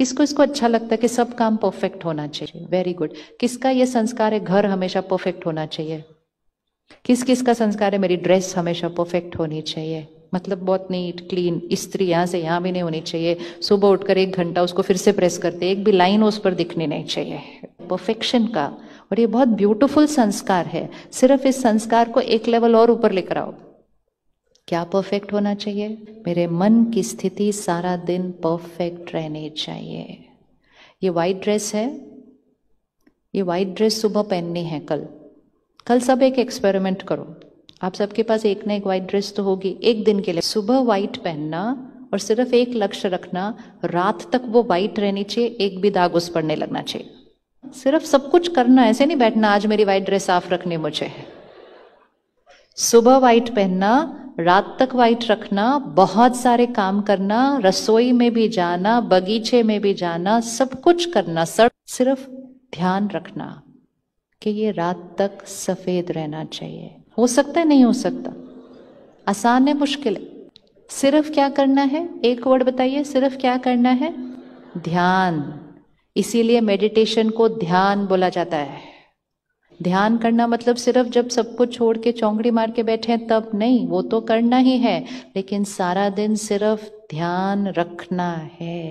किसको इसको अच्छा लगता है कि सब काम परफेक्ट होना चाहिए वेरी गुड किसका ये संस्कार है घर हमेशा परफेक्ट होना चाहिए किस किस का संस्कार है मेरी ड्रेस हमेशा परफेक्ट होनी चाहिए मतलब बहुत नीट क्लीन स्त्री यहाँ से यहाँ भी नहीं होनी चाहिए सुबह उठकर एक घंटा उसको फिर से प्रेस करते एक भी लाइन उस पर दिखनी नहीं चाहिए परफेक्शन का और ये बहुत ब्यूटीफुल संस्कार है सिर्फ इस संस्कार को एक लेवल और ऊपर लेकर आओ क्या परफेक्ट होना चाहिए मेरे मन की स्थिति सारा दिन परफेक्ट रहनी चाहिए ये वाइट ड्रेस है ये वाइट ड्रेस सुबह पहननी है कल कल सब एक एक्सपेरिमेंट करो आप सबके पास एक ना एक वाइट ड्रेस तो होगी एक दिन के लिए सुबह वाइट पहनना और सिर्फ एक लक्ष्य रखना रात तक वो वाइट रहनी चाहिए एक भी दाग उस पर नहीं लगना चाहिए सिर्फ सब कुछ करना ऐसे नहीं बैठना आज मेरी वाइट ड्रेस साफ रखनी मुझे सुबह वाइट पहनना रात तक वाइट रखना बहुत सारे काम करना रसोई में भी जाना बगीचे में भी जाना सब कुछ करना सर सिर्फ ध्यान रखना कि ये रात तक सफ़ेद रहना चाहिए हो सकता है नहीं हो सकता आसान है मुश्किल है सिर्फ क्या करना है एक वर्ड बताइए सिर्फ क्या करना है ध्यान इसीलिए मेडिटेशन को ध्यान बोला जाता है ध्यान करना मतलब सिर्फ जब सबको छोड़ के चौंगड़ी मार के बैठे हैं तब नहीं वो तो करना ही है लेकिन सारा दिन सिर्फ ध्यान रखना है